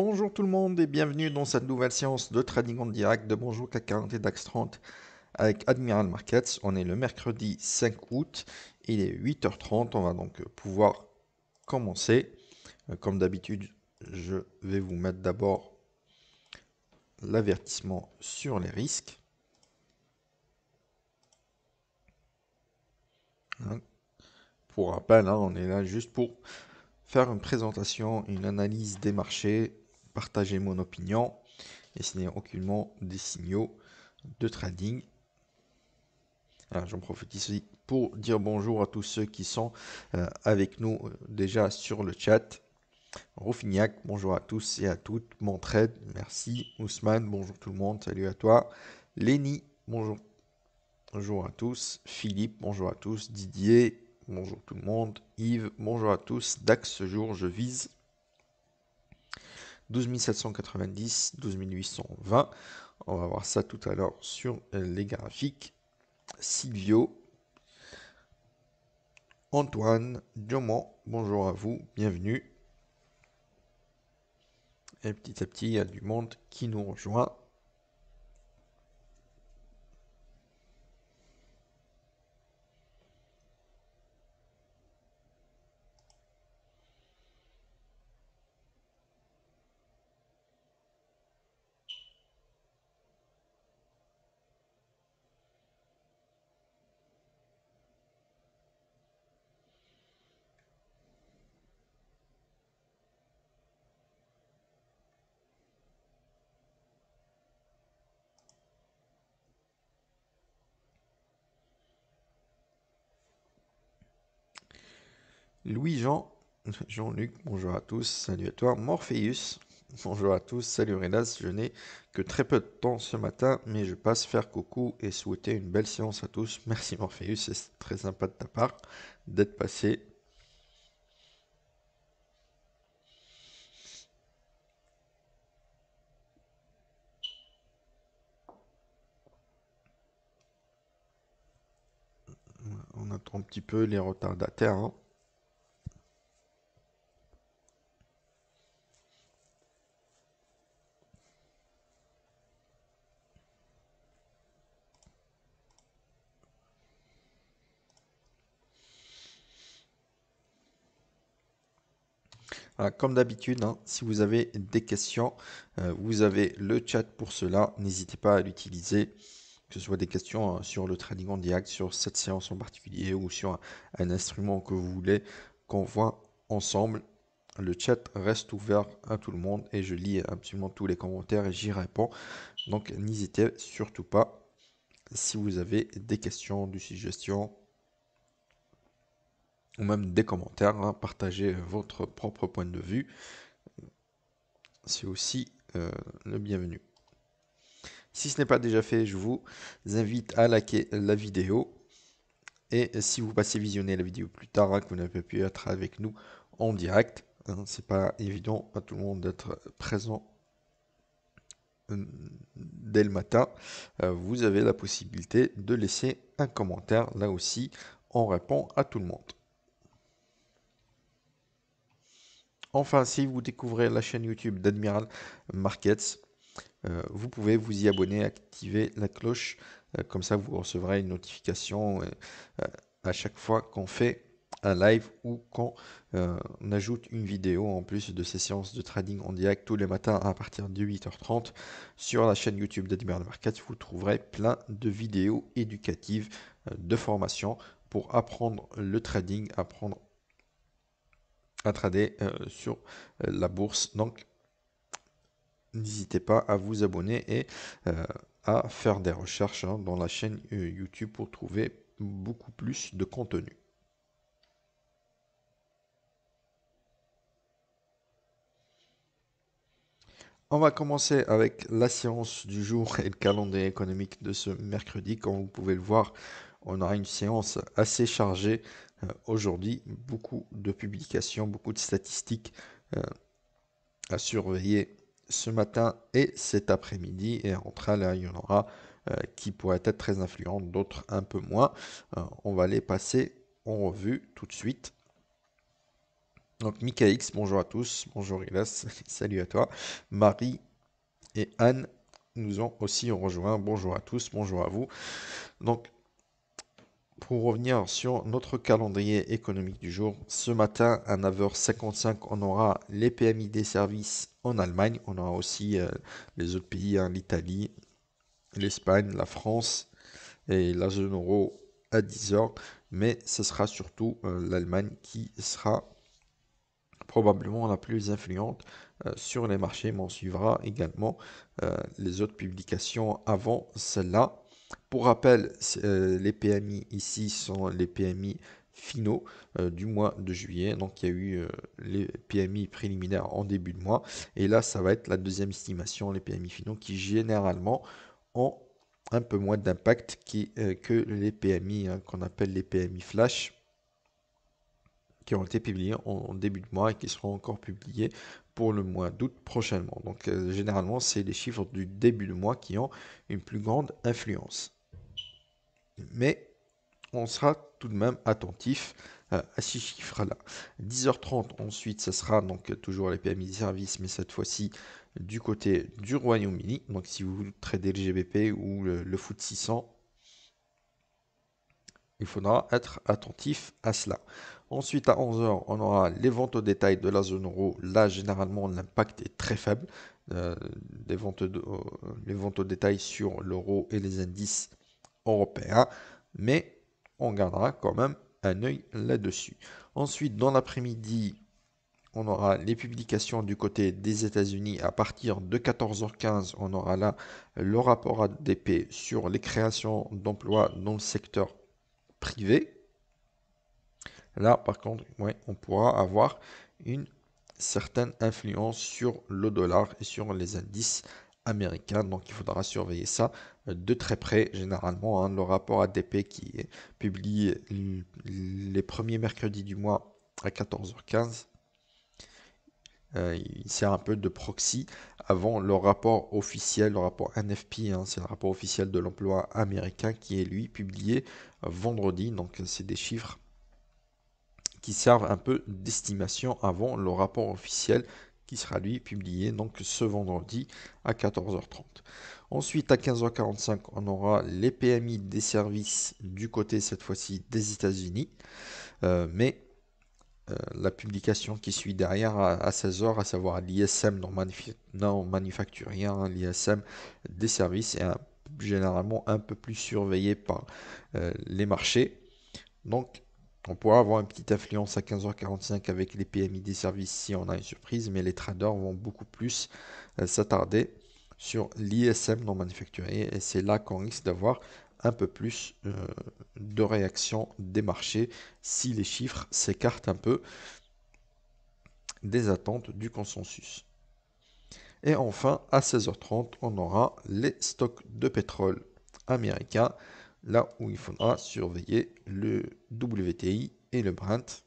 Bonjour tout le monde et bienvenue dans cette nouvelle séance de trading en direct de Bonjour CAC 40 et DAX 30 avec Admiral Markets. On est le mercredi 5 août, il est 8h30, on va donc pouvoir commencer. Euh, comme d'habitude, je vais vous mettre d'abord l'avertissement sur les risques. Hein, pour rappel, hein, on est là juste pour faire une présentation, une analyse des marchés partager mon opinion et ce n'est aucunement des signaux de trading. j'en profite ici pour dire bonjour à tous ceux qui sont euh, avec nous euh, déjà sur le chat. Roufignac, bonjour à tous et à toutes. Montred, merci. Ousmane, bonjour tout le monde, salut à toi. Lenny, bonjour. Bonjour à tous. Philippe, bonjour à tous. Didier, bonjour tout le monde. Yves, bonjour à tous. Dax, ce jour, je vise. 12 790, 12 820. On va voir ça tout à l'heure sur les graphiques. Silvio, Antoine, Diamant, bonjour à vous, bienvenue. Et petit à petit, il y a du monde qui nous rejoint. Louis-Jean, Jean-Luc, bonjour à tous, salut à toi. Morpheus, bonjour à tous, salut Renas, je n'ai que très peu de temps ce matin, mais je passe faire coucou et souhaiter une belle séance à tous. Merci Morpheus, c'est très sympa de ta part d'être passé. On attend un petit peu les retardataires. Hein. comme d'habitude, hein, si vous avez des questions, euh, vous avez le chat pour cela. N'hésitez pas à l'utiliser, que ce soit des questions euh, sur le trading en direct, sur cette séance en particulier ou sur un, un instrument que vous voulez qu'on voit ensemble. Le chat reste ouvert à tout le monde et je lis absolument tous les commentaires et j'y réponds. Donc n'hésitez surtout pas si vous avez des questions, des suggestions, ou même des commentaires, à hein. partager euh, votre propre point de vue. C'est aussi euh, le bienvenu. Si ce n'est pas déjà fait, je vous invite à liker la vidéo. Et si vous passez visionner la vidéo plus tard, hein, que vous n'avez pu être avec nous en direct, hein, c'est pas évident à tout le monde d'être présent euh, dès le matin, vous avez la possibilité de laisser un commentaire. Là aussi, on répond à tout le monde. Enfin, si vous découvrez la chaîne YouTube d'Admiral Markets, euh, vous pouvez vous y abonner, activer la cloche, euh, comme ça vous recevrez une notification euh, à chaque fois qu'on fait un live ou qu'on ajoute une vidéo en plus de ces séances de trading en direct tous les matins à partir de 8h30 sur la chaîne YouTube d'Admiral Markets. Vous trouverez plein de vidéos éducatives, de formations pour apprendre le trading, apprendre trader euh, sur euh, la bourse. Donc, n'hésitez pas à vous abonner et euh, à faire des recherches hein, dans la chaîne YouTube pour trouver beaucoup plus de contenu. On va commencer avec la séance du jour et le calendrier économique de ce mercredi. Comme vous pouvez le voir, on aura une séance assez chargée euh, aujourd'hui, beaucoup de publications, beaucoup de statistiques euh, à surveiller ce matin et cet après-midi. Et entre train, il y en aura euh, qui pourraient être très influentes, d'autres un peu moins. on va les passer en revue tout de suite. Donc Mika bonjour à tous, bonjour Ilas, salut à toi. Marie et Anne nous ont aussi rejoint. Bonjour à tous, bonjour à vous. Donc pour revenir sur notre calendrier économique du jour, ce matin à 9h55, on aura les PMI des services en Allemagne, on aura aussi euh, les autres pays, hein, l'Italie, l'Espagne, la France et la zone euro à 10h, mais ce sera surtout euh, l'Allemagne qui sera probablement la plus influente euh, sur les marchés, mais on suivra également les autres publications avant celle-là. Pour rappel, euh, les PMI ici sont les PMI finaux euh, du mois de juillet. Donc il y a eu euh, les PMI préliminaires en début de mois. Et là, ça va être la deuxième estimation, les PMI finaux, qui généralement ont un peu moins d'impact que les PMI hein, qu'on appelle les PMI flash qui ont été publiés en, début de mois et qui seront encore publiés pour le mois d'août prochainement. Donc généralement, c'est les chiffres du début de mois qui ont une plus grande influence mais on sera tout de même attentif euh, à ces chiffres-là. 10h30 ensuite, ce sera donc toujours les PMI services, mais cette fois-ci du côté du Royaume-Uni. Donc si vous tradez le GBP ou le, foot 600, il faudra être attentif à cela. Ensuite, à 11h, on aura les ventes au détail de la zone euro. Là, généralement, l'impact est très faible. les, euh, ventes de, euh, les ventes au détail sur l'euro et les indices européen, mais on gardera quand même un œil là-dessus. Ensuite, dans l'après-midi, on aura les publications du côté des États-Unis. À partir de 14h15, on aura là le rapport ADP sur les créations d'emplois dans le secteur privé. Là, par contre, on pourra avoir une certaine influence sur le dollar et sur les indices américains. Donc, il faudra surveiller ça de très près, généralement. Hein, le rapport ADP qui est publié les premiers mercredis du mois à 14h15. Euh, il sert un peu de proxy avant le rapport officiel, le rapport NFP, hein, c'est le rapport officiel de l'emploi américain qui est lui publié vendredi. Donc c'est des chiffres qui servent un peu d'estimation avant le rapport officiel qui sera lui publié donc ce vendredi à 14h30. Ensuite, à 15h45, on aura les PMI des services du côté cette fois-ci des États-Unis. Euh, mais euh, la publication qui suit derrière à, 16h, à savoir l'ISM non, manufacturier, hein, l'ISM des services est généralement un peu plus surveillé par euh, les marchés. Donc, on pourra avoir une petite influence à 15h45 avec les PMI des services si on a une surprise, mais les traders vont beaucoup plus s'attarder sur l'ISM non manufacturé. Et c'est là qu'on risque d'avoir un peu plus euh, de réaction des marchés si les chiffres s'écartent un peu des attentes du consensus. Et enfin, à 16h30, on aura les stocks de pétrole américains, là où il faudra surveiller le WTI et le Brent,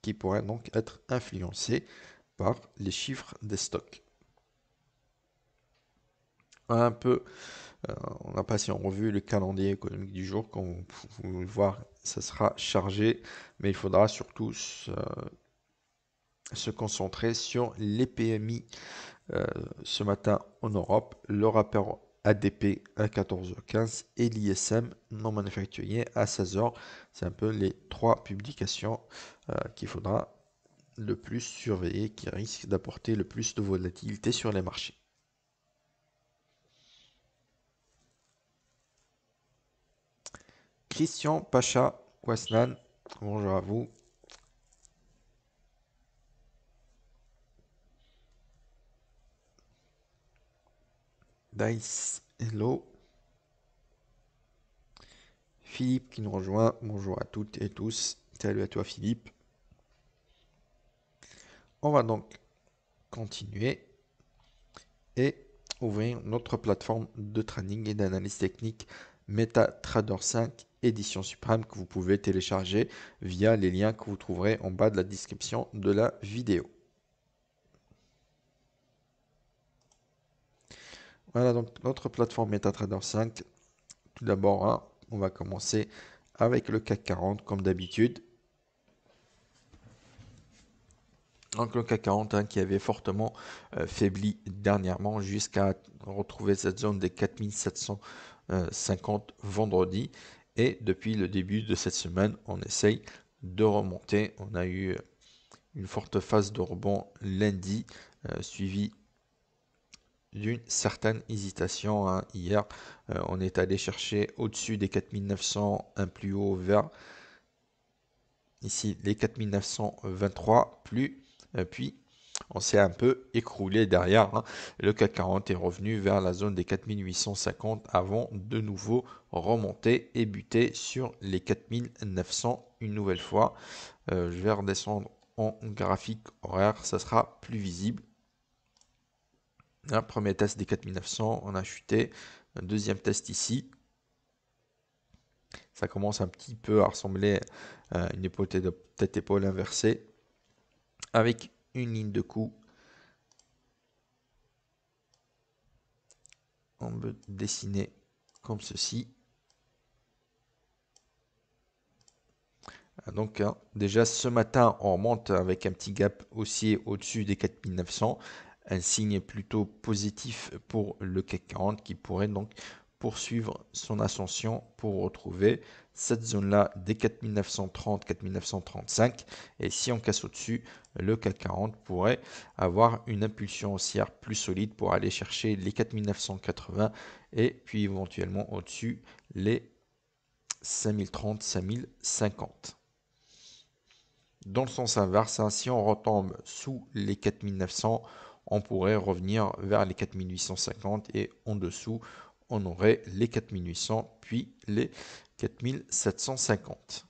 qui pourraient donc être influencés par les chiffres des stocks un peu, euh, on n'a pas si en revue le calendrier économique du jour, comme vous pouvez le voir, ça sera chargé, mais il faudra surtout se, concentrer sur les PMI euh, ce matin en Europe, le rapport ADP à 14h15 et l'ISM non manufacturier à 16h. C'est un peu les trois publications euh, qu'il faudra le plus surveiller, qui risquent d'apporter le plus de volatilité sur les marchés. Christian Pacha Kwasnan. Bonjour à vous. Dice, hello. Philippe qui nous rejoint. Bonjour à toutes et tous. Salut à toi Philippe. On va donc continuer et ouvrir notre plateforme de training et d'analyse technique MetaTrader 5 édition suprême que vous pouvez télécharger via les liens que vous trouverez en bas de la description de la vidéo. Voilà donc notre plateforme MetaTrader 5. Tout d'abord, hein, on va commencer avec le CAC 40 comme d'habitude. Donc le CAC 40 hein, qui avait fortement euh, faibli dernièrement jusqu'à retrouver cette zone des 4750 euh, vendredi. Et depuis le début de cette semaine, on essaye de remonter. On a eu une forte phase de rebond lundi, euh, suivi suivie d'une certaine hésitation. Hein. Hier, euh, on est allé chercher au-dessus des 4900 un plus haut vers ici les 4923, plus, euh, puis on s'est un peu écroulé derrière. Hein. Le CAC 40 est revenu vers la zone des 4850 avant de nouveau remonter et buter sur les 4900 une nouvelle fois. Euh, je vais redescendre en graphique horaire, ça sera plus visible. Un premier test des 4900, on a chuté. Un deuxième test ici. Ça commence un petit peu à ressembler à une tête épaule inversée. Avec une ligne de coup. On peut dessiner comme ceci. Ah, donc hein, déjà ce matin, on monte avec un petit gap haussier au-dessus des 4900, un signe plutôt positif pour le CAC 40 qui pourrait donc poursuivre son ascension pour retrouver cette zone-là des 4930-4935. Et si on casse au-dessus, le CAC 40 pourrait avoir une impulsion haussière plus solide pour aller chercher les 4980 et puis éventuellement au-dessus les 5030-5050. Dans le sens inverse, hein, si on retombe sous les 4900, on pourrait revenir vers les 4850 et en dessous, on aurait les 4800 puis les 4750.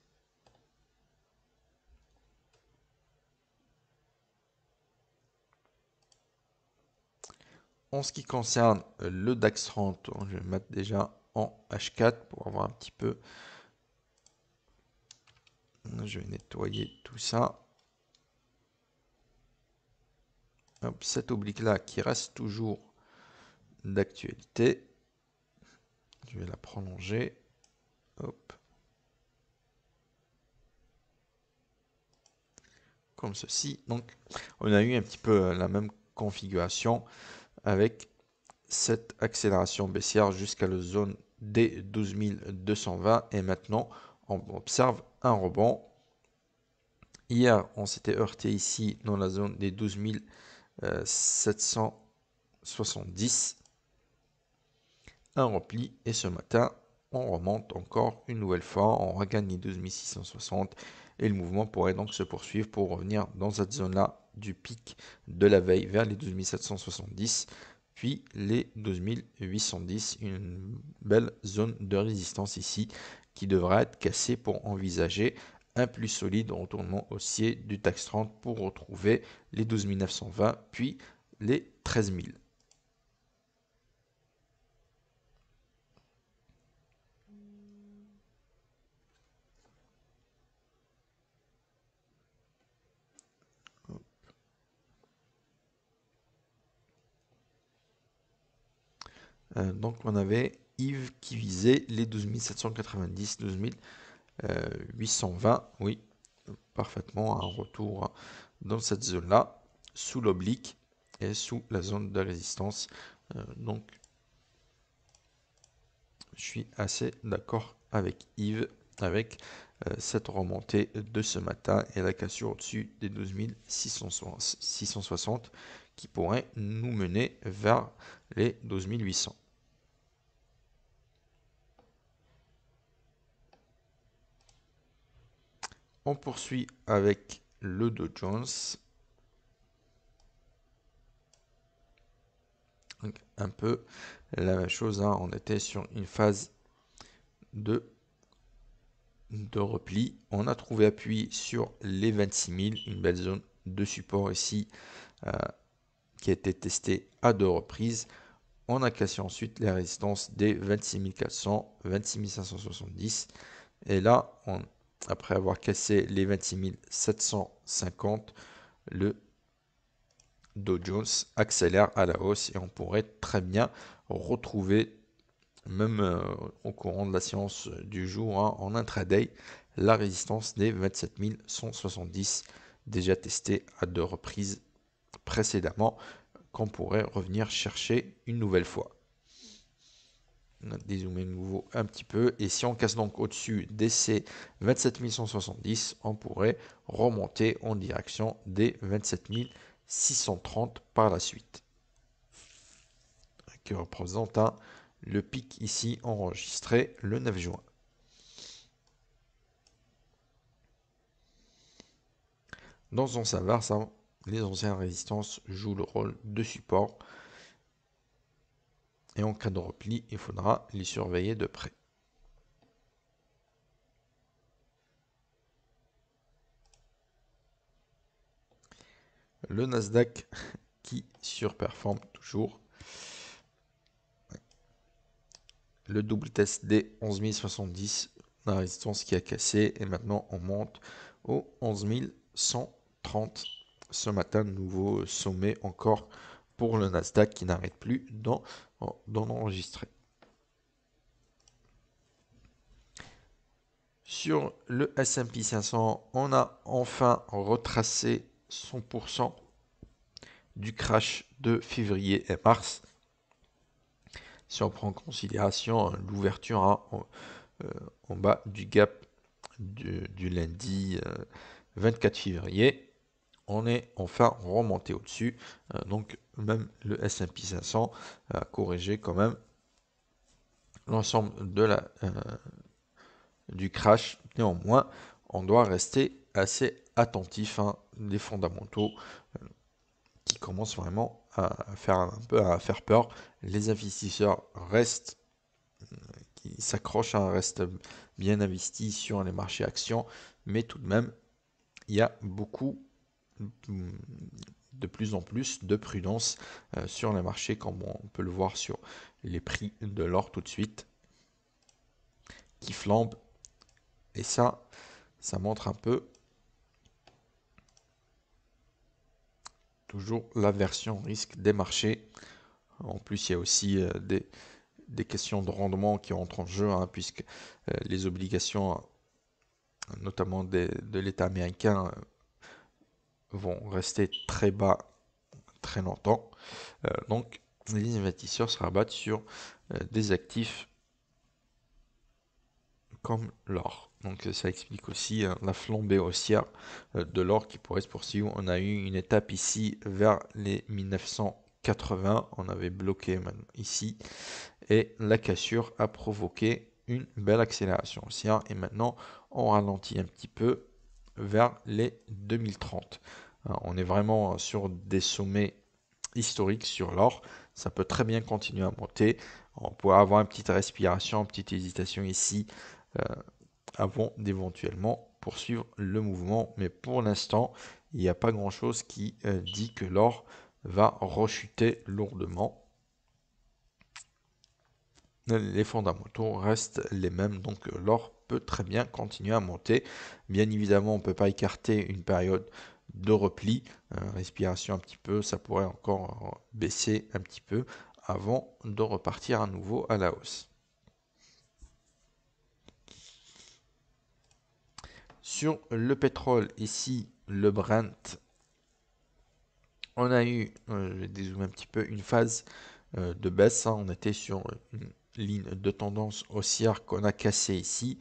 En ce qui concerne le DAX 30, je vais mettre déjà en H4 pour avoir un petit peu. Je vais nettoyer tout ça. cet cette oblique là qui reste toujours d'actualité. Je vais la prolonger. Comme ceci. Donc, on a eu un petit peu euh, la même configuration avec cette accélération baissière jusqu'à la zone des 12220 et maintenant on observe un rebond. Hier, on s'était heurté ici dans la zone des 12770 un repli et ce matin on remonte encore une nouvelle fois, on regagne les 660 et le mouvement pourrait donc se poursuivre pour revenir dans cette zone-là du pic de la veille vers les 770 puis les 810 une belle zone de résistance ici qui devra être cassée pour envisager un plus solide retournement haussier du tax 30 pour retrouver les 12920 puis les 13000. Euh, donc on avait Yves qui visait les 12 790, 820, oui, parfaitement un retour dans cette zone-là, sous l'oblique et sous la zone de résistance. Euh, donc je suis assez d'accord avec Yves, avec euh, cette remontée de ce matin et la cassure au-dessus des 12 660 qui pourrait nous mener vers les 12 800. On poursuit avec le Dow Jones. un peu la même chose, hein. on était sur une phase de, de repli. On a trouvé appui sur les 26 000, une belle zone de support ici euh, qui a été testée à deux reprises. On a cassé ensuite les résistances des 26 400, 26 570. Et là, on après avoir cassé les 26 750, le Dow Jones accélère à la hausse et on pourrait très bien retrouver, même euh, au courant de la séance du jour, hein, en intraday, la résistance des 27 170, déjà testée à deux reprises précédemment, qu'on pourrait revenir chercher une nouvelle fois dézoomer de nouveau un petit peu. Et si on casse donc au-dessus des c 27170, on pourrait remonter en direction des 27630 par la suite. Qui représente hein, le pic ici enregistré le 9 juin. Dans son savoir, ça, les anciennes résistances jouent le rôle de support et en cas de repli, il faudra les surveiller de près. Le Nasdaq qui surperforme toujours. Le double test des 11070, la résistance qui a cassé et maintenant on monte au 130 ce matin, nouveau sommet encore pour le Nasdaq qui n'arrête plus d'en enregistrer. Sur le S&P 500, on a enfin retracé 100% du crash de février et mars. Si on prend en considération hein, l'ouverture hein, euh, en, bas du gap du, lundi 24 euh, février, on est enfin remonté au-dessus. Euh, donc même le S&P 500 a corrigé quand même l'ensemble de la euh, du crash. Néanmoins, on doit rester assez attentif hein, des fondamentaux euh, qui commencent vraiment à faire un peu à faire peur. Les investisseurs restent euh, qui s'accrochent à un hein, reste bien investis sur les marchés actions, mais tout de même, il y a beaucoup mm, de plus en plus de prudence euh, sur les marchés, comme on peut le voir sur les prix de l'or tout de suite, qui flambent. Et ça, ça montre un peu toujours la version risque des marchés. En plus, il y a aussi euh, des, questions de rendement qui entrent en jeu, hein, puisque euh, les obligations, notamment des, de l'État américain, vont rester très bas très longtemps. Euh, donc les investisseurs se rabattent sur euh, des actifs comme l'or. Donc ça explique aussi euh, la flambée haussière de l'or qui pourrait se poursuivre. On a eu une étape ici vers les 1980. On avait bloqué ici. Et la cassure a provoqué une belle accélération haussière. Et maintenant on ralentit un petit peu vers les 2030. Hein, on est vraiment sur des sommets historiques sur l'or. Ça peut très bien continuer à monter. On pourrait avoir une petite respiration, une petite hésitation ici euh, avant d'éventuellement poursuivre le mouvement. Mais pour l'instant, il n'y a pas grand-chose qui euh, dit que l'or va rechuter lourdement les fondamentaux restent les mêmes, donc l'or peut très bien continuer à monter. Bien évidemment, on peut pas écarter une période de repli, euh, respiration un petit peu, ça pourrait encore euh, baisser un petit peu avant de repartir à nouveau à la hausse. Sur le pétrole, ici le Brent, on a eu, euh, je un petit peu, une phase de baisse. Hein. on était sur une ligne de tendance haussière qu'on a cassé ici.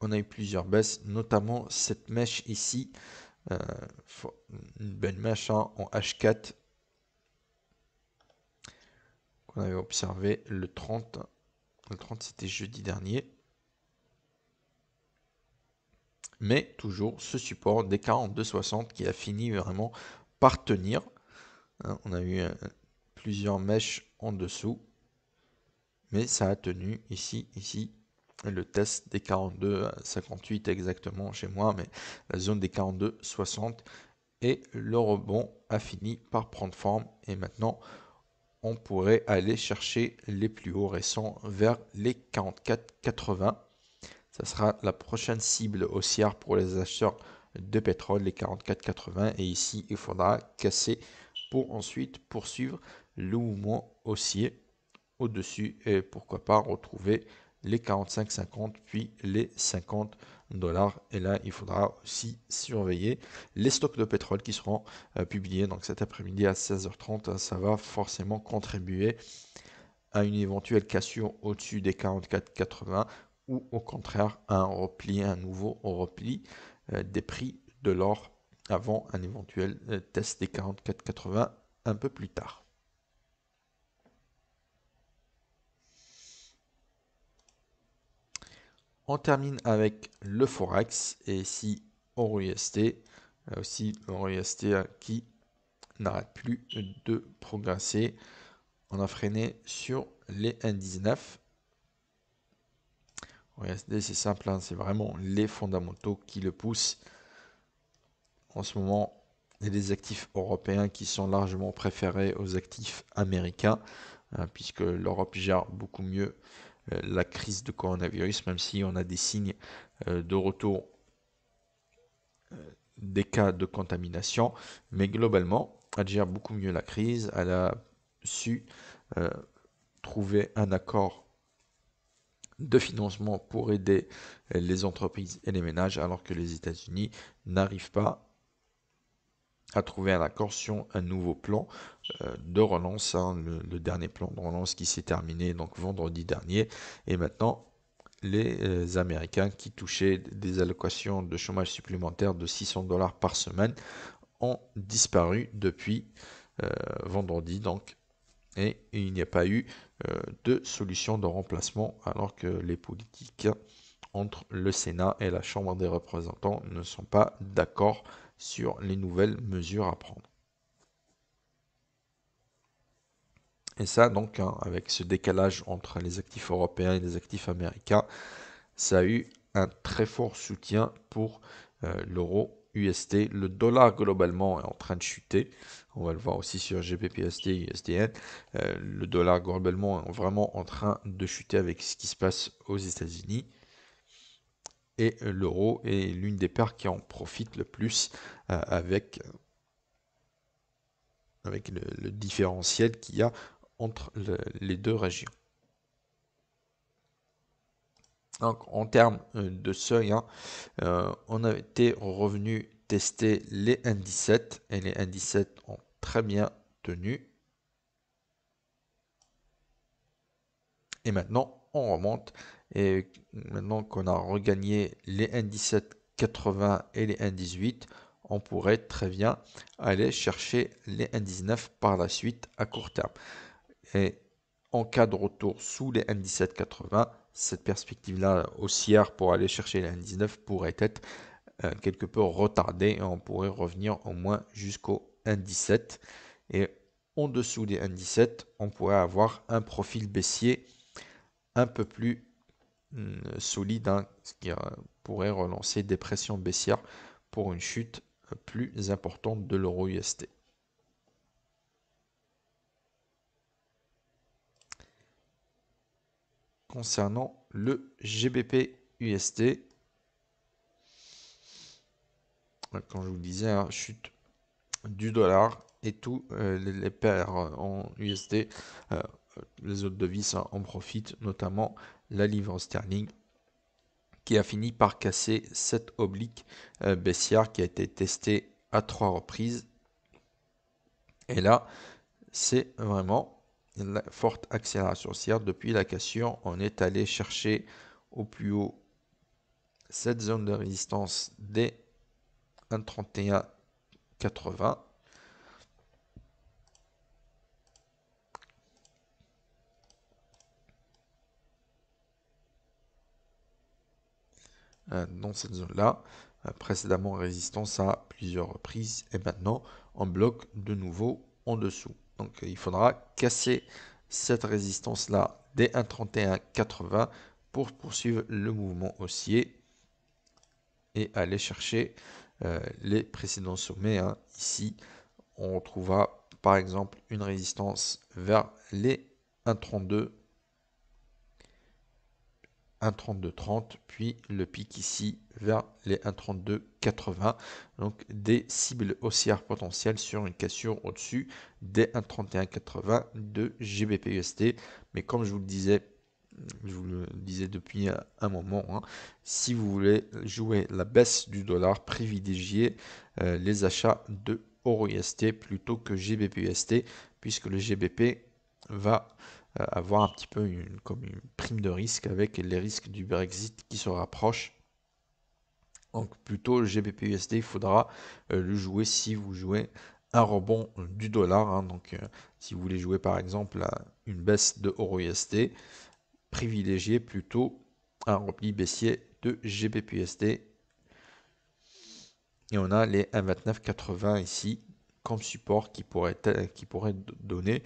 On a eu plusieurs baisses, notamment cette mèche ici. Euh, une belle mèche hein, en H4 qu'on avait observé le 30. Le 30 c'était jeudi dernier. Mais toujours ce support des 60 qui a fini vraiment par tenir. Hein. on a eu euh, plusieurs mèches en dessous mais ça a tenu ici, ici, le test des 42 58 exactement chez moi, mais la zone des 42 60 et le rebond a fini par prendre forme et maintenant on pourrait aller chercher les plus hauts récents vers les 44 80. Ça sera la prochaine cible haussière pour les acheteurs de pétrole, les 44 80 et ici il faudra casser pour ensuite poursuivre le mouvement haussier au-dessus et pourquoi pas retrouver les 45,50 puis les 50 dollars. Et là, il faudra aussi surveiller les stocks de pétrole qui seront euh, publiés donc cet après-midi à 16h30. Ça va forcément contribuer à une éventuelle cassure au-dessus des 44,80 ou au contraire un repli, un nouveau repli euh, des prix de l'or avant un éventuel euh, test des 44,80 un peu plus tard. On termine avec le Forex et si st Là aussi EUR/USD qui n'arrête plus de progresser. On a freiné sur les N19. usd c'est simple, hein, c'est vraiment les fondamentaux qui le poussent. En ce moment, et les actifs européens qui sont largement préférés aux actifs américains, hein, puisque l'Europe gère beaucoup mieux euh, la crise de coronavirus, même si on a des signes euh, de retour euh, des cas de contamination. Mais globalement, elle gère beaucoup mieux la crise. Elle a su trouver un accord de financement pour aider les entreprises et les ménages, alors que les États-Unis n'arrivent pas trouver un accord sur un nouveau plan euh, de relance, hein, le, dernier plan de relance qui s'est terminé donc vendredi dernier. Et maintenant, les euh, Américains qui touchaient des allocations de chômage supplémentaires de 600 dollars par semaine ont disparu depuis euh, vendredi. Donc, et il n'y a pas eu de solution de remplacement alors que les politiques hein, entre le Sénat et la Chambre des représentants ne sont pas d'accord sur les nouvelles mesures à prendre. Et ça, donc, hein, avec ce décalage entre les actifs européens et les actifs américains, ça a eu un très fort soutien pour euh, l'euro UST. Le dollar globalement est en train de chuter. On va le voir aussi sur et USDN. Euh, le dollar globalement est vraiment en train de chuter avec ce qui se passe aux États-Unis et l'euro est l'une des paires qui en profite le plus euh, avec, euh, avec le, différentiel qu'il y a entre les deux régions. Donc en termes euh, de seuil, hein, on a été revenu tester les n et les N17 ont très bien tenu. Et maintenant, on remonte et maintenant qu'on a regagné les N17 et les N18, on pourrait très bien aller chercher les N19 par la suite à court terme. Et en cas de retour sous les N17 cette perspective-là haussière pour aller chercher les N19 pourrait être euh, quelque peu retardée et on pourrait revenir au moins jusqu'au N17. Et en dessous des N17, on pourrait avoir un profil baissier un peu plus euh, solide, hein, ce qui euh, pourrait relancer des pressions baissières pour une chute euh, plus importante de l'euro ust Concernant le GBP USD, quand je vous disais, hein, chute du dollar et tous les paires en USD les autres devises en profitent, notamment la livre sterling qui a fini par casser cette oblique euh, baissière qui a été testé à trois reprises. Et là, c'est vraiment une forte accélération haussière. Depuis la cassure, on est allé chercher au plus haut cette zone de résistance des 1,3180 Euh, dans cette zone-là, euh, précédemment résistance à plusieurs reprises et maintenant en bloc de nouveau en dessous. Donc euh, il faudra casser cette résistance-là dès 1,3180 pour poursuivre le mouvement haussier et aller chercher les précédents sommets. Hein. Ici, on retrouvera par exemple une résistance vers les 1,32 1,32,30 puis le pic ici vers les 1,32,80 donc des cibles haussières potentielles sur une cassure au-dessus des 1,31,80 de GBPUSD e mais comme je vous le disais je vous le disais depuis un moment, hein, si vous voulez jouer la baisse du dollar, privilégiez euh, les achats de EURUSD e plutôt que GBPUSD, e puisque le GBP va euh, avoir un petit peu une, comme une prime de risque avec les risques du Brexit qui se rapproche Donc plutôt le GBPUSD, il faudra euh, le jouer si vous jouez un rebond euh, du dollar. Hein. Donc si vous voulez jouer par exemple une baisse de EURUSD privilégiez plutôt un repli baissier de GBPUSD Et on a les 1,2980 ici comme support qui pourrait, qui pourrait donner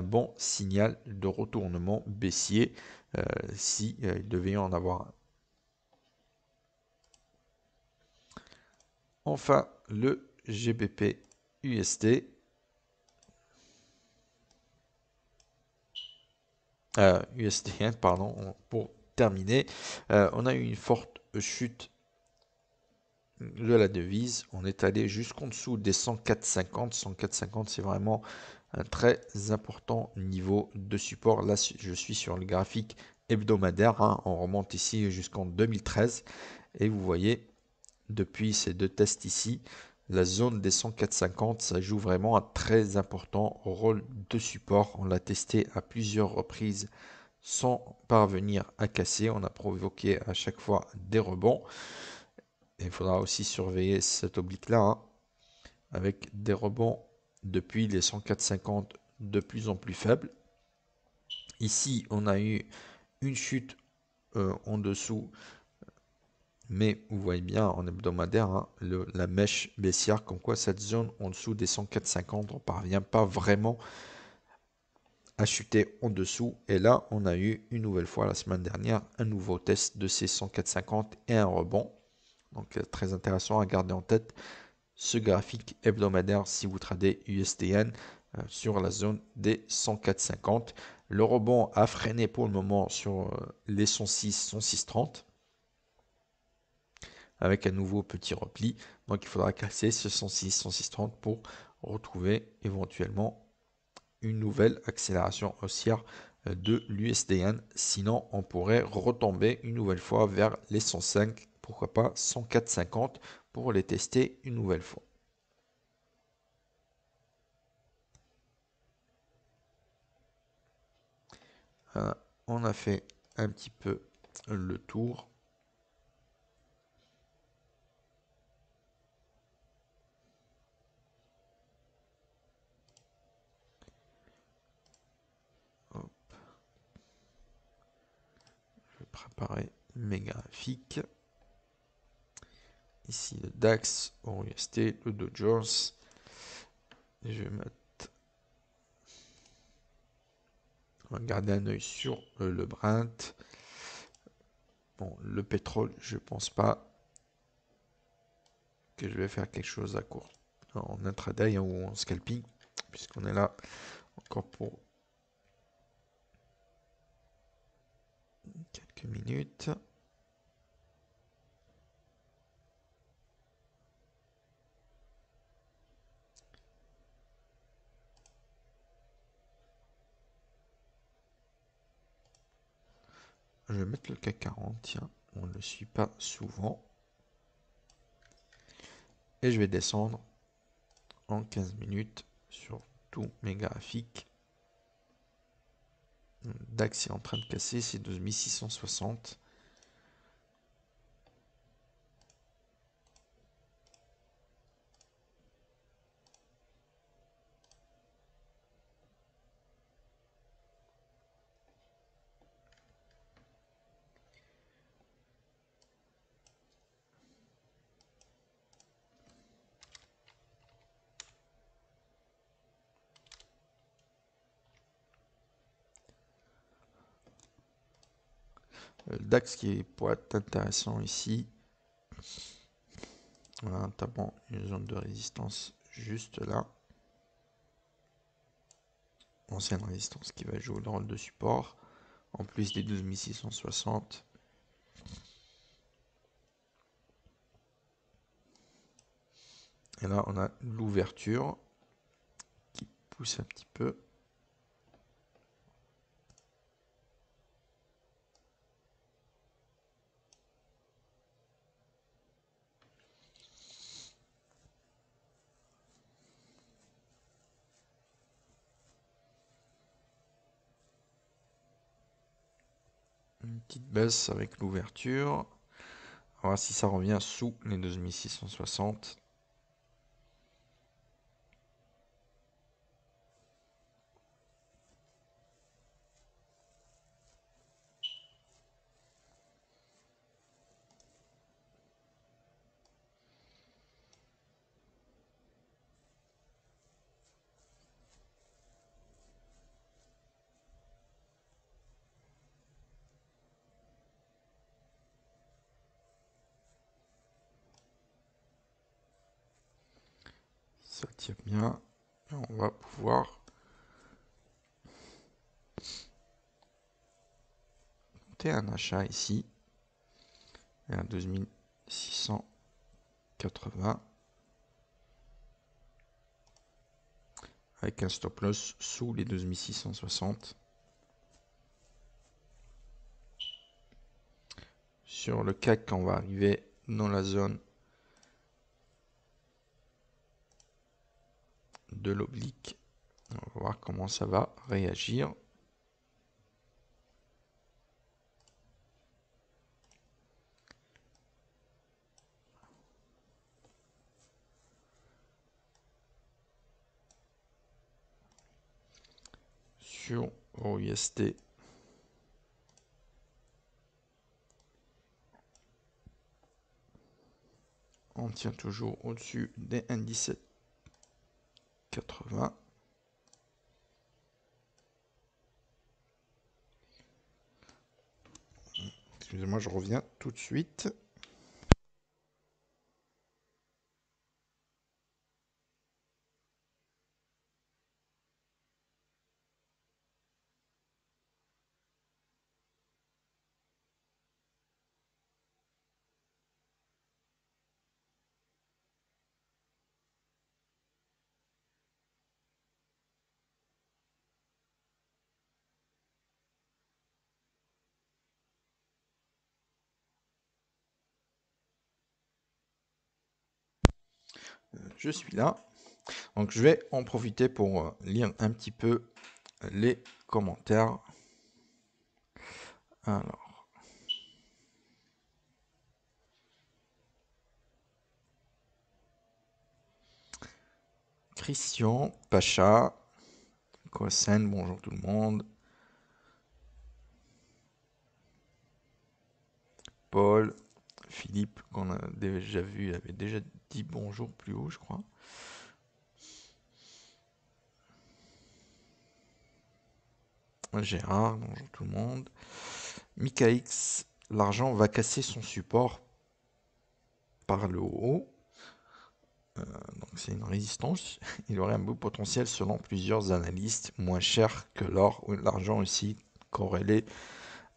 bon signal de retournement baissier euh, si, euh, il devait en avoir un. Enfin, le GBP USD. Euh, USD, hein, pardon, pour terminer, on a eu une forte chute de la devise. On est allé jusqu'en dessous des 104,50. 104,50, c'est vraiment très important niveau de support. Là, je suis sur le graphique hebdomadaire. Hein. On remonte ici jusqu'en 2013. Et vous voyez, depuis ces deux tests ici, la zone des 104,50, ça joue vraiment un très important rôle de support. On l'a testé à plusieurs reprises sans parvenir à casser. On a provoqué à chaque fois des rebonds. Il faudra aussi surveiller cet oblique-là hein, avec des rebonds depuis les 104,50 de plus en plus faible. Ici, on a eu une chute euh, en dessous, mais vous voyez bien en hebdomadaire hein, la mèche baissière, comme quoi cette zone en dessous des 104,50, on ne parvient pas vraiment à chuter en dessous. Et là, on a eu une nouvelle fois la semaine dernière un nouveau test de ces 104,50 et un rebond. Donc euh, très intéressant à garder en tête ce graphique hebdomadaire si vous tradez USDN euh, sur la zone des 104,50. Le rebond a freiné pour le moment sur euh, les 106, 106,30 avec un nouveau petit repli. Donc il faudra casser ce 106, 106,30 pour retrouver éventuellement une nouvelle accélération haussière euh, de l'USDN. Sinon, on pourrait retomber une nouvelle fois vers les 105, pourquoi pas 104,50 pour les tester une nouvelle fois. Hein, on a fait un petit peu le tour. Je préparer mes graphiques. Ici, le DAX le Dow Jones. je vais mettre... On va garder un œil sur le Brent. Bon, le pétrole, je pense pas que je vais faire quelque chose à court en intraday hein, ou en scalping, puisqu'on est là encore pour quelques minutes. Je vais mettre le CAC 40, tiens, on ne le suit pas souvent. Et je vais descendre en 15 minutes sur tous mes graphiques. DAX train de casser c'est 2660. Le euh, DAX qui est être intéressant ici. On un tapant une zone de résistance juste là. Ancienne résistance qui va jouer le rôle de support. En plus des 2660. Et là, on a l'ouverture qui pousse un petit peu. petite baisse avec l'ouverture. On si ça revient sous les 2660. On va pouvoir monter un achat ici. À 2680. Avec un stop loss sous les 2660. Sur le CAC, on va arriver dans la zone de l'oblique. On va voir comment ça va réagir. Sur OUST. On tient toujours au-dessus des N17. Excusez-moi, je reviens tout de suite. Euh, je suis là. Donc je vais en profiter pour euh, lire un petit peu les commentaires. Alors. Christian, Pacha, Kosen, bonjour tout le monde. Paul, Philippe, qu'on a déjà vu, avait déjà dit bonjour plus haut, je crois. Gérard, bonjour tout le monde. x l'argent va casser son support par le haut. Euh, donc c'est une résistance. Il aurait un beau potentiel selon plusieurs analystes, moins cher que l'or l'argent aussi corrélé,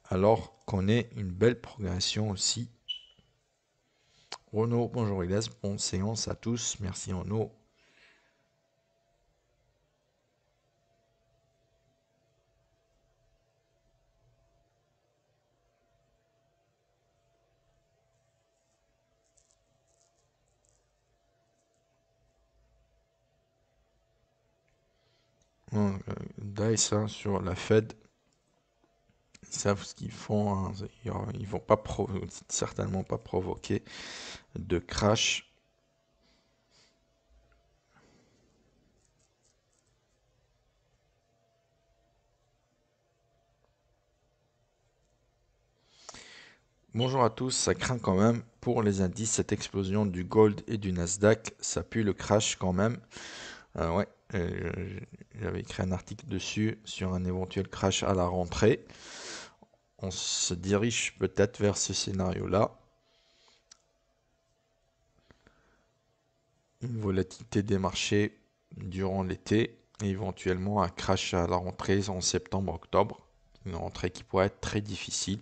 alors qu'on ait une belle progression aussi Renaud, bonjour laisse Bon séance à tous. Merci Renaud. Euh, Dice hein, sur la Fed savent ce qu'ils font. Hein. Ils vont pas certainement pas provoquer de crash. Bonjour à tous, ça craint quand même pour les indices, cette explosion du gold et du Nasdaq, ça pue le crash quand même. Euh, ouais, euh, j'avais écrit un article dessus sur un éventuel crash à la rentrée on se dirige peut-être vers ce scénario-là. Une volatilité des marchés durant l'été et éventuellement un crash à la rentrée en septembre-octobre. Une rentrée qui pourrait être très difficile.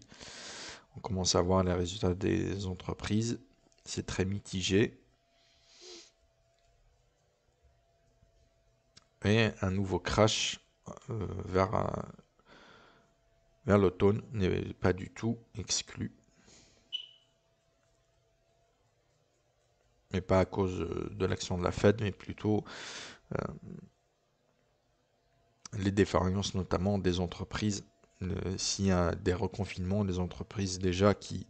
On commence à voir les résultats des entreprises. C'est très mitigé. Et un nouveau crash euh, vers vers l'automne n'est pas du tout exclu. Mais pas à cause euh, de l'action de la Fed, mais plutôt euh, les défaillances notamment des entreprises. Euh, s'il y a des reconfinements, des entreprises déjà qui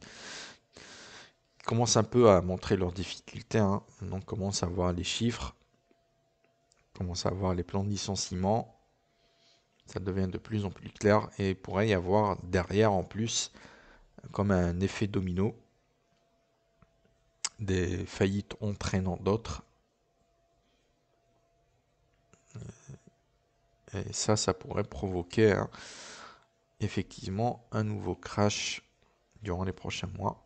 commencent un peu à montrer leurs difficultés, hein. on commence à voir les chiffres, on commence à voir les plans de licenciement, ça devient de plus en plus clair et il pourrait y avoir derrière en plus comme un effet domino des faillites entraînant d'autres. Euh, et ça, ça pourrait provoquer hein, effectivement un nouveau crash durant les prochains mois.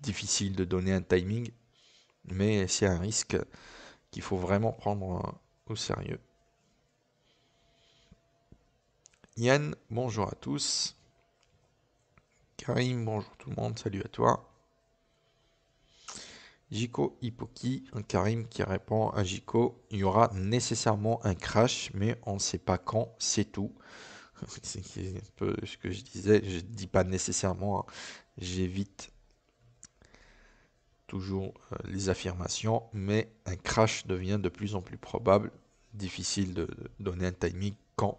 difficile de donner un timing, mais c'est un risque qu'il faut vraiment prendre euh, au sérieux. Yann, bonjour à tous. Karim, bonjour tout le monde, salut à toi. Jiko Hippoki, un Karim qui répond à Jiko, il y aura nécessairement un crash, mais on ne sait pas quand, c'est tout. c'est un peu ce que je disais, je ne dis pas nécessairement, hein. j'évite toujours euh, les affirmations, mais un crash devient de plus en plus probable, difficile de donner un timing quand,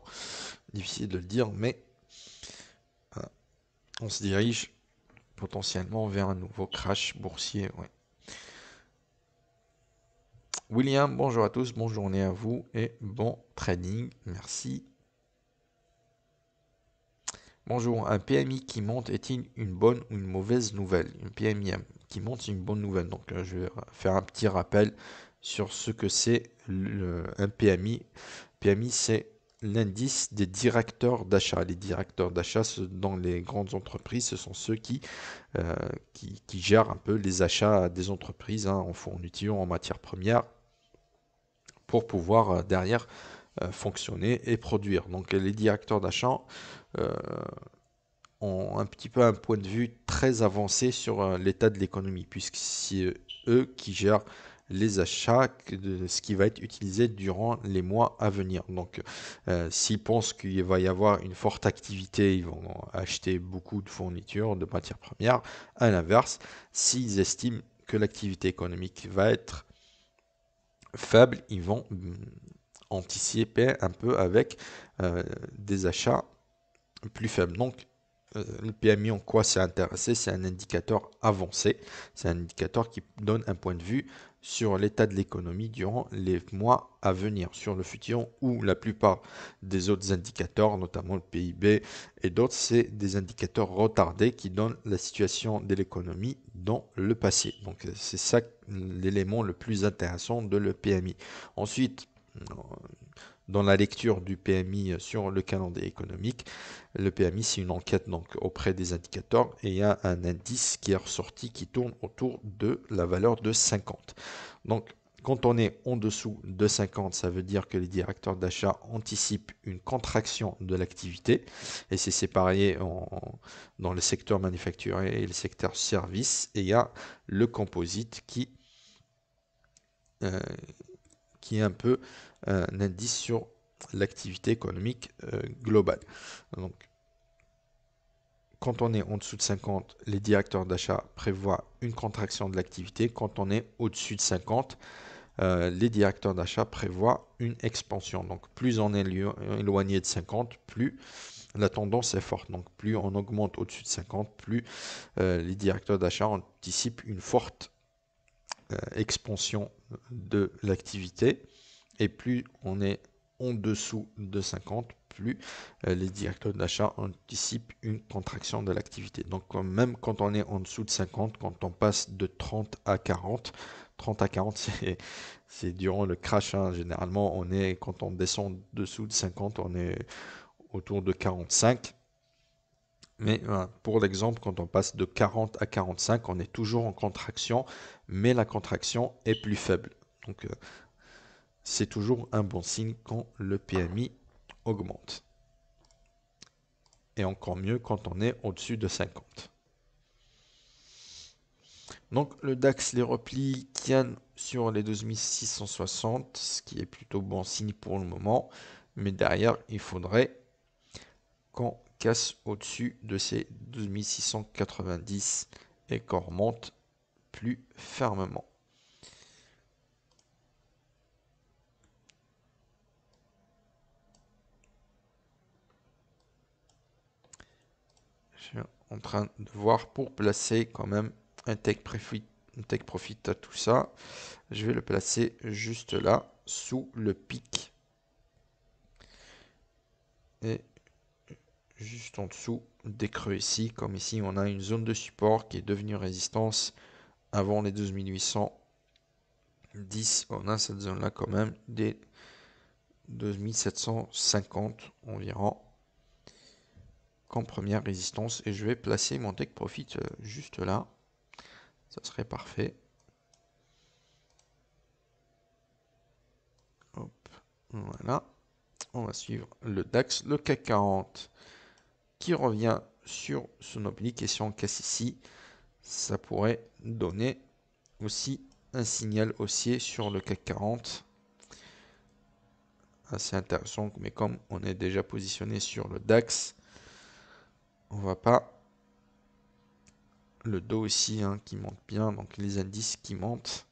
difficile de le dire, mais hein, on se dirige potentiellement vers un nouveau crash boursier. William, bonjour à tous, bonne journée à vous et bon trading. Merci. Bonjour, un PMI qui monte est-il une bonne ou une mauvaise nouvelle Une PMI qui monte, une bonne nouvelle. Donc, euh, je vais faire un petit rappel sur ce que c'est un PMI. PMI, c'est l'indice des directeurs d'achat. Les directeurs d'achat dans les grandes entreprises, ce sont ceux euh, qui, qui, gèrent un peu les achats des entreprises hein, en fourniture, en matières premières, pour pouvoir euh, derrière euh, fonctionner et produire. Donc les directeurs d'achat ont un petit peu un point de vue très avancé sur l'état de l'économie, puisque c'est eux qui gèrent les achats, de ce qui va être utilisé durant les mois à venir. Donc euh, s'ils pensent qu'il va y avoir une forte activité, ils vont acheter beaucoup de fournitures, de matières premières. À l'inverse, s'ils estiment que l'activité économique va être faible, ils vont mm, anticiper un peu avec euh, des achats plus faibles. Donc euh, le PMI en quoi c'est intéressé C'est un indicateur avancé, c'est un indicateur qui donne un point de vue sur l'état de l'économie durant les mois à venir, sur le futur ou la plupart des autres indicateurs, notamment le PIB et d'autres, c'est des indicateurs retardés qui donnent la situation de l'économie dans le passé. Donc c'est ça l'élément le plus intéressant de le PMI. Ensuite, dans la lecture du PMI sur le calendrier économique. Le PMI, c'est une enquête donc auprès des indicateurs et il y a un indice qui est ressorti qui tourne autour de la valeur de 50. Donc, quand on est en dessous de 50, ça veut dire que les directeurs d'achat anticipent une contraction de l'activité et c'est séparé dans le secteur manufacturé et le secteur service. Et il y a le composite qui, euh, qui est un peu un indice sur l'activité économique euh, globale. Donc, quand on est en dessous de 50, les directeurs d'achat prévoient une contraction de l'activité. Quand on est au-dessus de 50, euh, les directeurs d'achat prévoient une expansion. Donc plus on est éloigné de 50, plus la tendance est forte. Donc plus on augmente au-dessus de 50, plus euh, les directeurs d'achat anticipent une forte expansion de l'activité. Et plus on est en dessous de 50, plus euh, les directeurs d'achat anticipent une contraction de l'activité. Donc même quand on est en dessous de 50, quand on passe de 30 à 40, 30 à 40 c'est durant le crash. Hein. Généralement on est quand on descend dessous de 50, on est autour de 45. Mais euh, pour l'exemple, quand on passe de 40 à 45, on est toujours en contraction, mais la contraction est plus faible. Donc euh, c'est toujours un bon signe quand le PMI augmente. Et encore mieux quand on est au-dessus de 50. Donc le DAX les replis tiennent sur les 2660, ce qui est plutôt bon signe pour le moment. Mais derrière, il faudrait qu'on casse au-dessus de ces 2690 et qu'on remonte plus fermement. en train de voir pour placer quand même un tech profit, un à tout ça. Je vais le placer juste là, sous le pic. Et juste en dessous des creux ici, comme ici on a une zone de support qui est devenue résistance avant les 12810, on a cette zone là quand même des 2750 environ première résistance. Et je vais placer mon tech profit euh, juste là. Ça serait parfait. voilà. On va suivre le DAX, le CAC 40 qui revient sur son oblique et si on casse ici, ça pourrait donner aussi un signal haussier sur le CAC 40. Assez intéressant, mais comme on est déjà positionné sur le DAX, on voit pas le dos aussi hein, qui monte bien, donc les indices qui montent.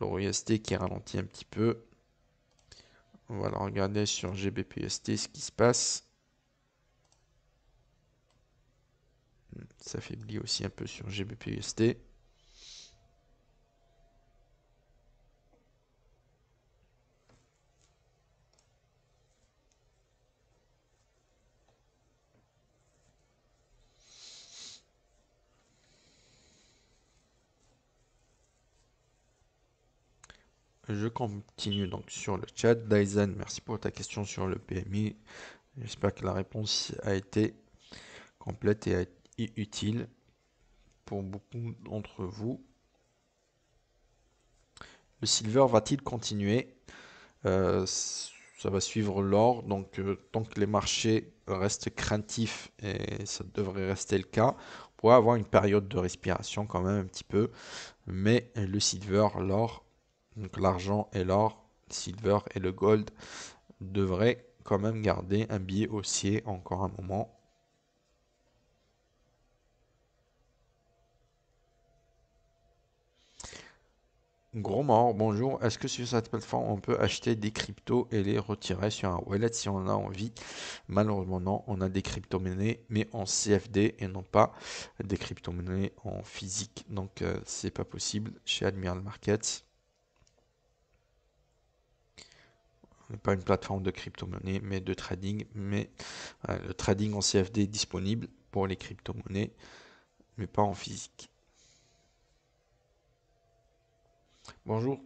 L'euro-USD qui ralentit un petit peu. On va regarder sur GBPUSD ce qui se passe. Hmm, ça faiblit aussi un peu sur GBPUSD. Je continue donc sur le chat. Dyson, merci pour ta question sur le PMI. J'espère que la réponse a été complète et, utile pour beaucoup d'entre vous. Le silver va-t-il continuer euh, Ça va suivre l'or. Donc, euh, tant que les marchés restent craintifs, et ça devrait rester le cas, on pourrait avoir une période de respiration quand même un petit peu. Mais le silver, l'or, donc l'argent et l'or, silver et le gold devraient quand même garder un billet haussier encore un moment. Gros mort, bonjour. Est-ce que sur cette plateforme on peut acheter des cryptos et les retirer sur un wallet si on en a envie Malheureusement, non. On a des crypto-monnaies mais en CFD et non pas des crypto-monnaies en physique. Donc, euh, c'est pas possible chez Admiral Markets. pas une plateforme de crypto-monnaie, mais de trading, mais euh, le trading en CFD disponible pour les crypto-monnaies, mais pas en physique. Bonjour.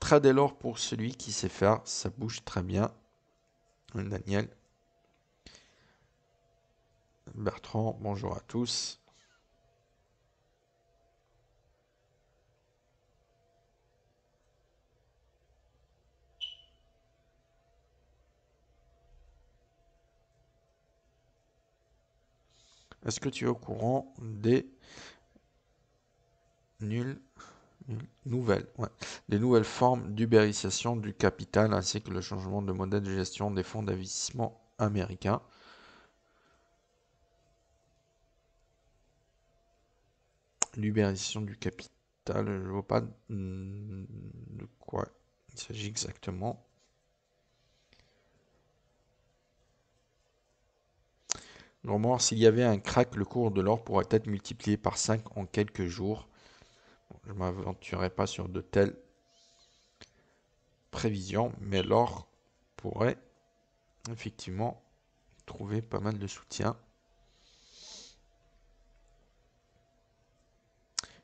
Tradelor pour celui qui sait faire, ça bouge très bien. Daniel. Bertrand, bonjour à tous. Est-ce que tu es au courant des nulles, nouvelles, des nouvelles formes d'ubérisation du capital ainsi que le changement de modèle de gestion des fonds d'investissement américains L'ubérisation du capital, je ne vois pas de quoi il s'agit exactement. Normalement, s'il y avait un crack, le cours de l'or pourrait être multiplié par 5 en quelques jours. je ne m'aventurerai pas sur de telles prévisions, mais l'or pourrait effectivement trouver pas mal de soutien.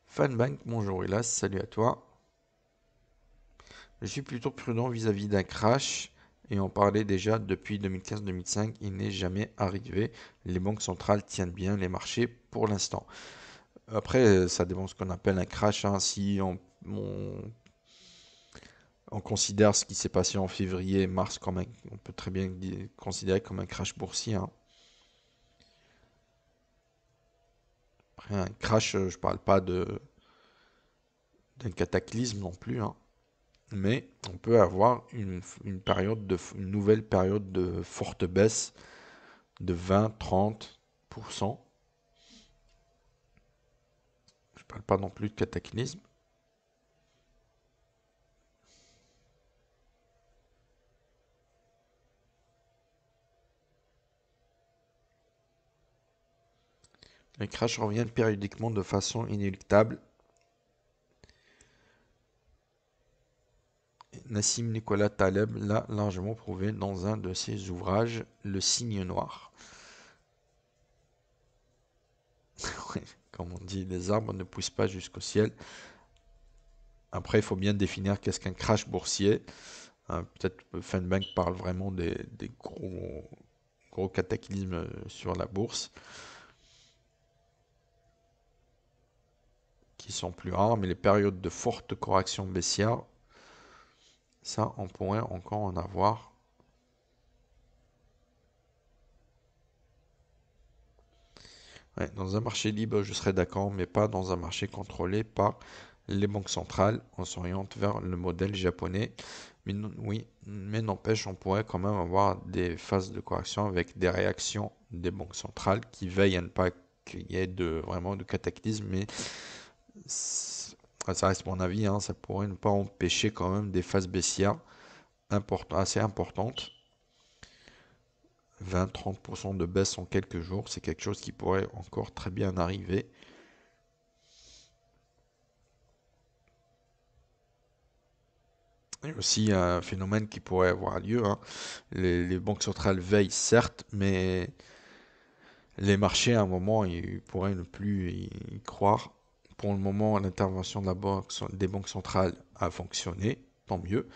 Fanbank, bonjour hélas, salut à toi. Je suis plutôt prudent vis-à-vis d'un crash et on parlait déjà depuis 2015-2005, il n'est jamais arrivé. Les banques centrales tiennent bien les marchés pour l'instant. Après, ça dépend de ce qu'on appelle un crash. Hein. Si on, considère ce qui s'est passé en février mars comme on peut très bien considérer comme un crash boursier. Hein. Après, un crash, je ne parle pas d'un cataclysme non plus. Hein mais on peut avoir une, une période de, nouvelle période de forte baisse de 20-30%. Je ne parle pas non plus de cataclysme. Les crashs reviennent périodiquement de façon inéluctable Nassim Nicolas Taleb l'a largement prouvé dans un de ses ouvrages, Le Signe Noir. Comme on dit, les arbres ne poussent pas jusqu'au ciel. Après, il faut bien définir qu'est-ce qu'un crash boursier. Hein, peut-être Fenbank parle vraiment des, gros, gros cataclysmes sur la bourse. qui sont plus rares, mais les périodes de forte correction baissière ça, on pourrait encore en avoir. dans un marché libre, je serais d'accord, mais pas dans un marché contrôlé par les banques centrales. On s'oriente vers le modèle japonais. Mais non, oui, mais n'empêche, on pourrait quand même avoir des phases de correction avec des réactions des banques centrales qui veillent à ne pas qu'il y ait de, vraiment de cataclysme. Mais ah, ça reste mon avis, hein, ça pourrait ne pas empêcher quand même des phases baissières assez importantes. 20-30% de baisse en quelques jours, c'est quelque chose qui pourrait encore très bien arriver. Et aussi un phénomène qui pourrait avoir lieu. Hein. Les, les, banques centrales veillent certes, mais les marchés à un moment ils pourraient ne plus y croire pour le moment, l'intervention de la banque, des banques centrales a fonctionné, tant mieux.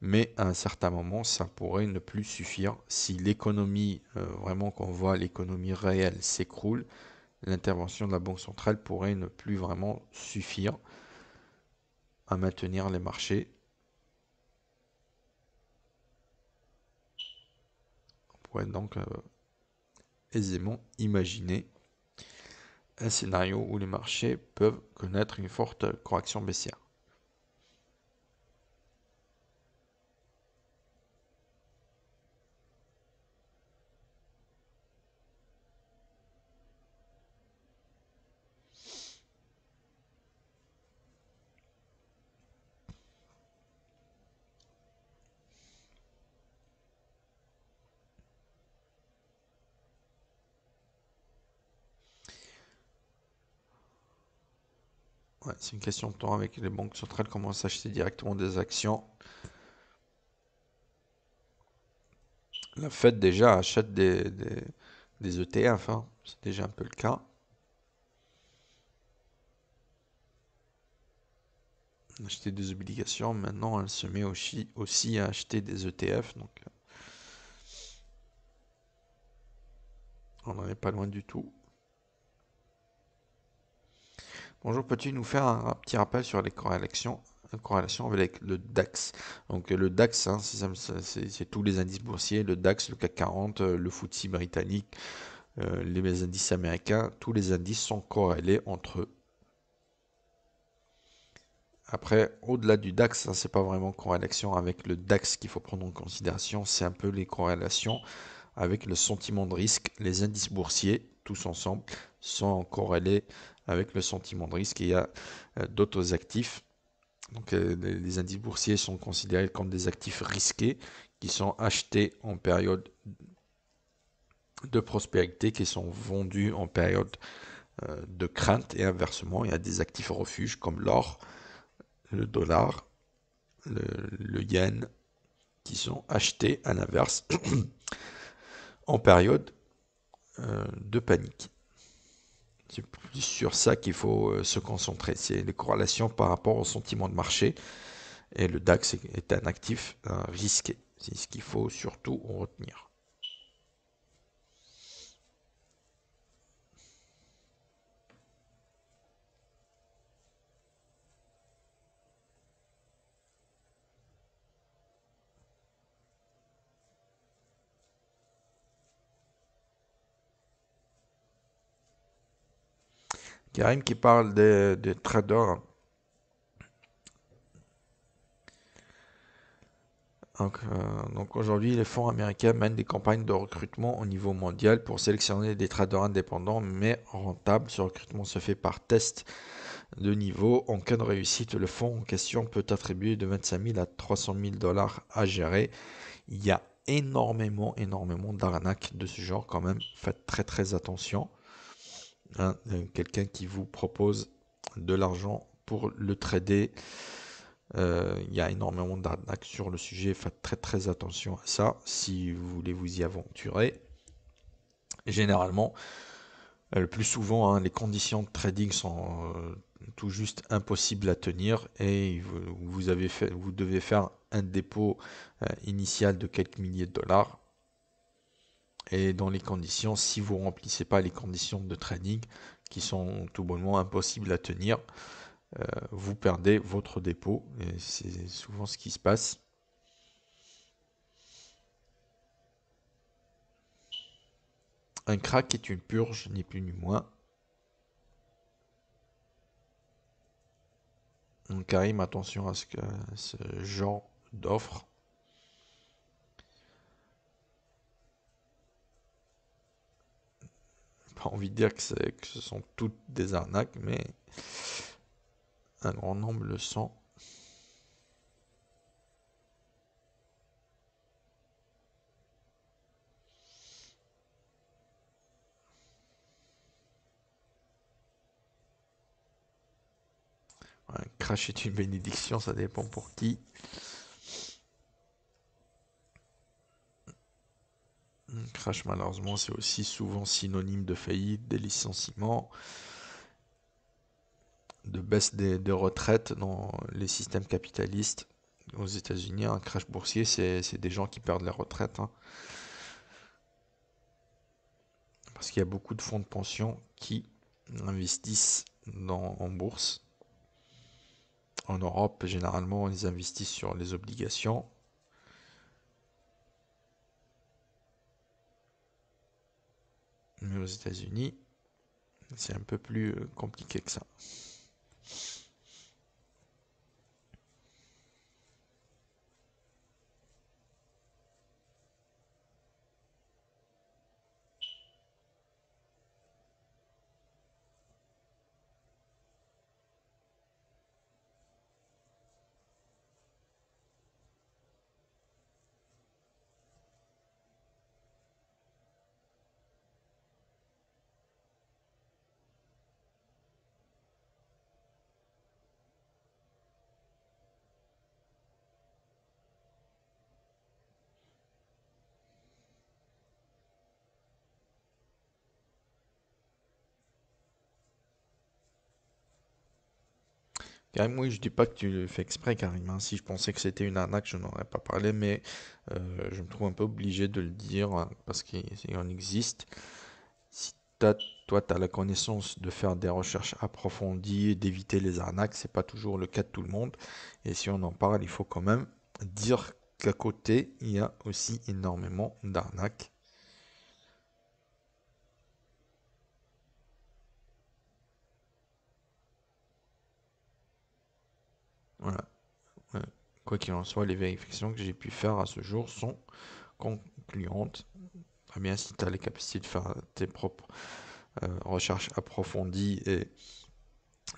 Mais à un certain moment, ça pourrait ne plus suffire. Si l'économie, euh, vraiment qu'on voit l'économie réelle s'écroule, l'intervention de la banque centrale pourrait ne plus vraiment suffire à maintenir les marchés. On pourrait donc euh, aisément imaginer un scénario où les marchés peuvent connaître une forte correction baissière. c'est une question de temps avec les banques centrales comment à acheter directement des actions. La Fed déjà achète des, des, ETF, e hein. c'est déjà un peu le cas. Acheter des obligations, maintenant elle se met aussi, aussi à acheter des ETF. Donc, euh, on n'en est pas loin du tout. Bonjour, peux-tu nous faire un, petit rappel sur les euh, corrélations avec le DAX. Donc euh, le DAX, hein, c'est tous les indices boursiers, le DAX, le CAC 40, euh, le FTSE britannique, les indices américains, tous les indices sont corrélés entre eux. Après, au-delà du DAX, hein, ce n'est pas vraiment corrélation avec le DAX qu'il faut prendre en considération, c'est un peu les corrélations avec le sentiment de risque. Les indices boursiers, tous ensemble, sont corrélés avec le sentiment de risque. il y a euh, d'autres actifs. Donc, euh, les indices boursiers sont considérés comme des actifs risqués qui sont achetés en période de prospérité, qui sont vendus en période euh, de crainte. Et inversement, il y a des actifs refuge comme l'or, le dollar, le yen, qui sont achetés à l'inverse en période de panique. C'est plus sur ça qu'il faut euh, se concentrer. C'est les corrélations par rapport au sentiment de marché. Et le DAX est un actif risqué. C'est ce qu'il faut surtout retenir. Karim qui parle des traders euh, Donc, aujourd'hui, les fonds américains mènent des campagnes de recrutement au niveau mondial pour sélectionner des traders indépendants mais rentables. Ce recrutement se fait par test de niveau. En cas de réussite, le fonds en question peut attribuer de 25 000 à 300 000 dollars à gérer. Il y a énormément, énormément d'arnaques de ce genre quand même. Faites très très attention. Hein, euh, quelqu'un qui vous propose de l'argent pour le trader. Euh, il y a énormément d'arnaques sur le sujet. Faites très très attention à ça si vous voulez vous y aventurer. Généralement, euh, le plus souvent, hein, les conditions de trading sont tout juste impossibles à tenir et vous, avez vous devez faire un dépôt initial de quelques milliers de dollars et dans les conditions, si vous remplissez pas les conditions de trading qui sont tout bonnement impossibles à tenir, euh, vous perdez votre dépôt et c'est souvent ce qui se passe. Un crack est une purge, ni plus ni moins. Donc Karim, attention à ce, que, ce genre d'offres envie de dire que, que ce sont toutes des arnaques, mais un grand nombre le sont. est une bénédiction, ça dépend pour qui. Crash, malheureusement, c'est aussi souvent synonyme de faillite, des licenciements, de baisse des, retraites dans les systèmes capitalistes. Aux États-Unis, un crash boursier, c'est des gens qui perdent la retraite. Hein. Parce qu'il y a beaucoup de fonds de pension qui investissent en bourse. En Europe, généralement, ils investissent sur les obligations Mais aux États-Unis, c'est un peu plus euh, compliqué que ça. Karim, oui, je dis pas que tu le fais exprès, Karim. Si je pensais que c'était une arnaque, je n'aurais pas parlé, mais euh, je me trouve un peu obligé de le dire hein, parce qu'il en existe. Si toi, tu as la connaissance de faire des recherches approfondies, et d'éviter les arnaques, c'est pas toujours le cas de tout le monde. Et si on en parle, il faut quand même dire qu'à côté, il y a aussi énormément d'arnaques. Voilà. Quoi qu'il en soit, les vérifications que j'ai pu faire à ce jour sont concluantes. Très bien, si tu as les capacités de faire tes propres euh, recherches approfondies et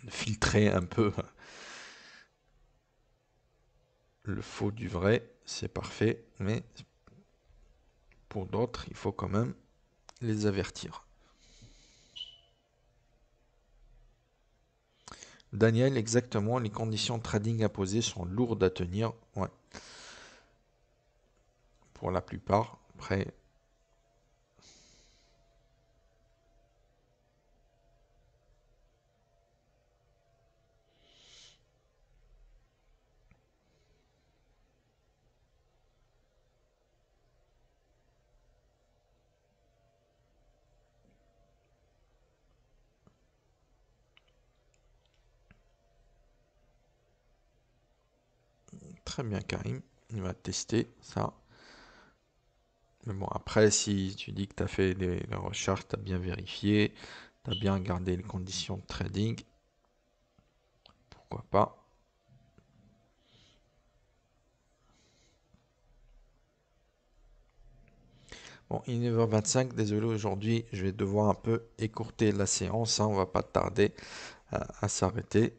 filtrer un peu le faux du vrai, c'est parfait, mais pour d'autres, il faut quand même les avertir. Daniel, exactement, les conditions de trading imposées sont lourdes à tenir. Pour la plupart. Après, Très bien, Karim. on va tester ça. Mais bon, après, si tu dis que tu as fait des, la recherche, tu as bien vérifié, tu as bien gardé les conditions de trading, pourquoi pas Bon, il est 9h25, désolé aujourd'hui, je vais devoir un peu écourter la séance, hein, on va pas tarder à s'arrêter.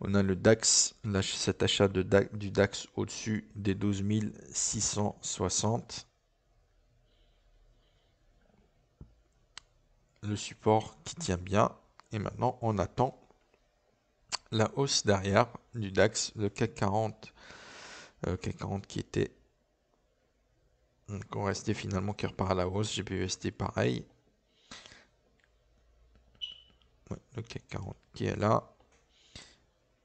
On a le DAX, cet achat de DAX, du DAX au-dessus des 12 660. Le support qui tient bien. Et maintenant, on attend la hausse derrière du DAX, le CAC 40. Euh, CAC 40 qui était... Donc on restait finalement qui repart à la hausse. GPUST pareil. le CAC 40 qui est là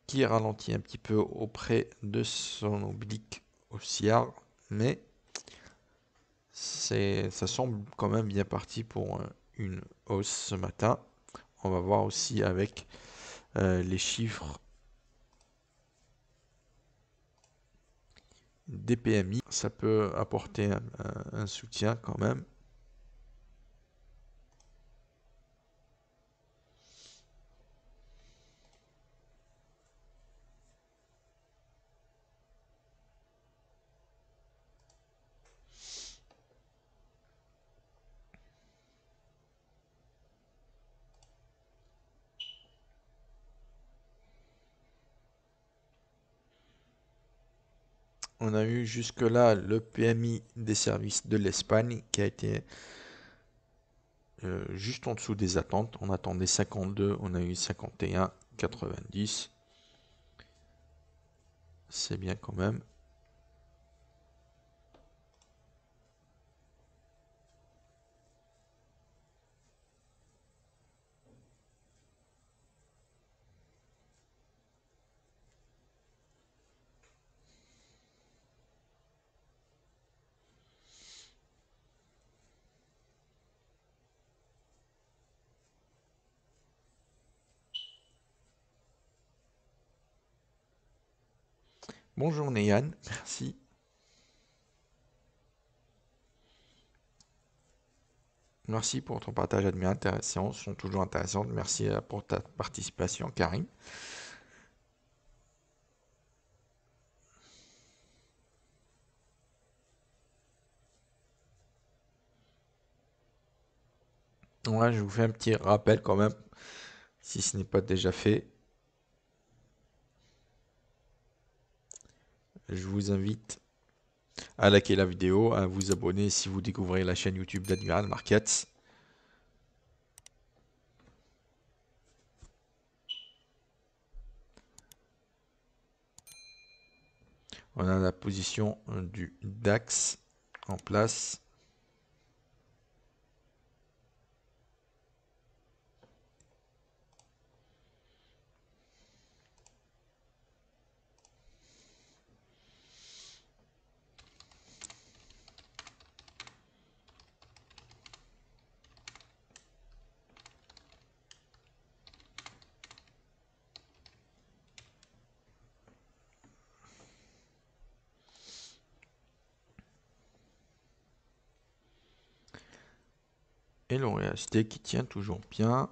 qui ralentit un petit peu auprès de son oblique haussière, mais ça semble quand même bien parti pour une hausse ce matin. On va voir aussi avec euh, les chiffres des PMI, ça peut apporter un soutien quand même. On a eu jusque-là le PMI des services de l'Espagne qui a été euh, juste en dessous des attentes. On attendait 52, on a eu 51, 90. C'est bien quand même. Bonjour journée Yann, merci. Merci pour ton partage, admis séances sont toujours intéressantes. Merci euh, pour ta participation, Karim. moi je vous fais un petit rappel quand même, si ce n'est pas déjà fait. je vous invite à liker la vidéo, à vous abonner si vous découvrez la chaîne YouTube d'Admiral Markets. On a la position du DAX en place. et l'on qui tient toujours bien.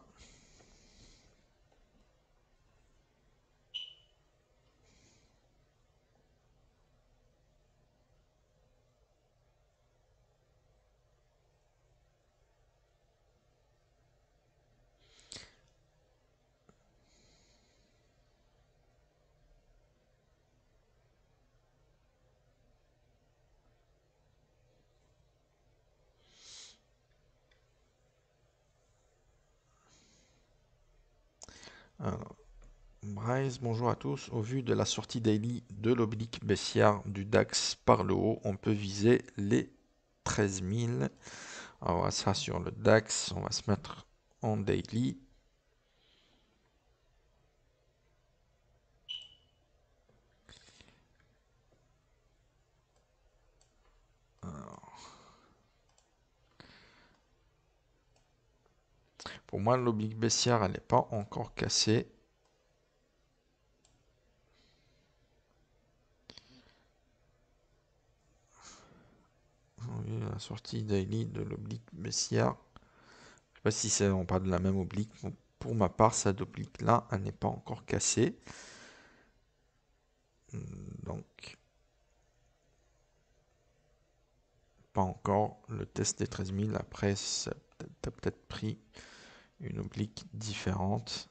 bonjour à tous. Au vu de la sortie daily de l'oblique baissière du DAX par le haut, on peut viser les 13 000. On ça sur le DAX, on va se mettre en daily. Pour moi, l'oblique baissière, n'est pas encore cassée. la sortie daily de l'oblique Messia. Je sais pas si on parle de la même oblique. pour ma part, cette oblique-là, elle n'est pas encore cassée. Hmm, donc, pas encore le test des 13 000. Après, ça a peut-être pris une oblique différente.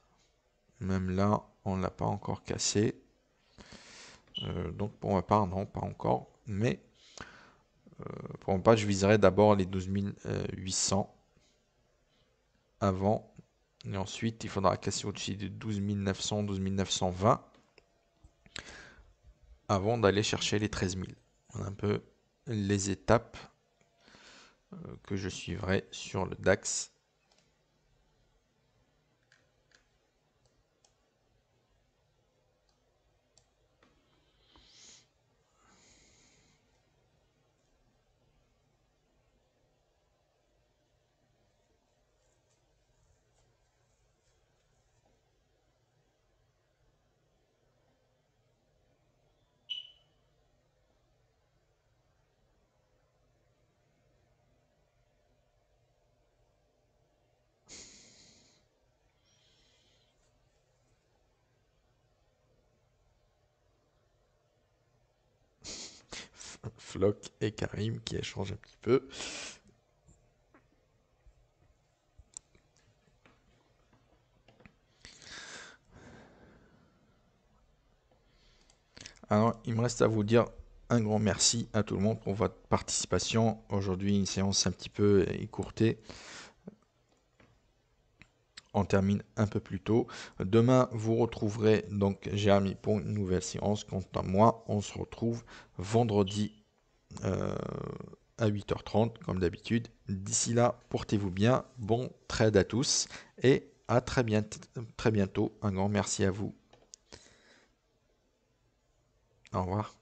Même là, on ne l'a pas encore cassé. Euh, donc pour ma part, non, pas encore. Mais euh, pour mon part, je viserai d'abord les 12 800 euh, avant. Et ensuite, il faudra casser au-dessus de 12900 900, avant d'aller chercher les 13000 000. a un peu les étapes euh, que je suivrai sur le DAX et Karim qui échangent un petit peu. Alors, il me reste à vous dire un grand merci à tout le monde pour votre participation. Aujourd'hui, une séance un petit peu écourtée. On termine un peu plus tôt. Demain, vous retrouverez donc Jérémy pour une nouvelle séance. Quant à moi, on se retrouve vendredi euh, à 8h30 comme d'habitude. D'ici là, portez-vous bien, bon trade à tous et à très, bien, très bientôt. Un grand merci à vous. Au revoir.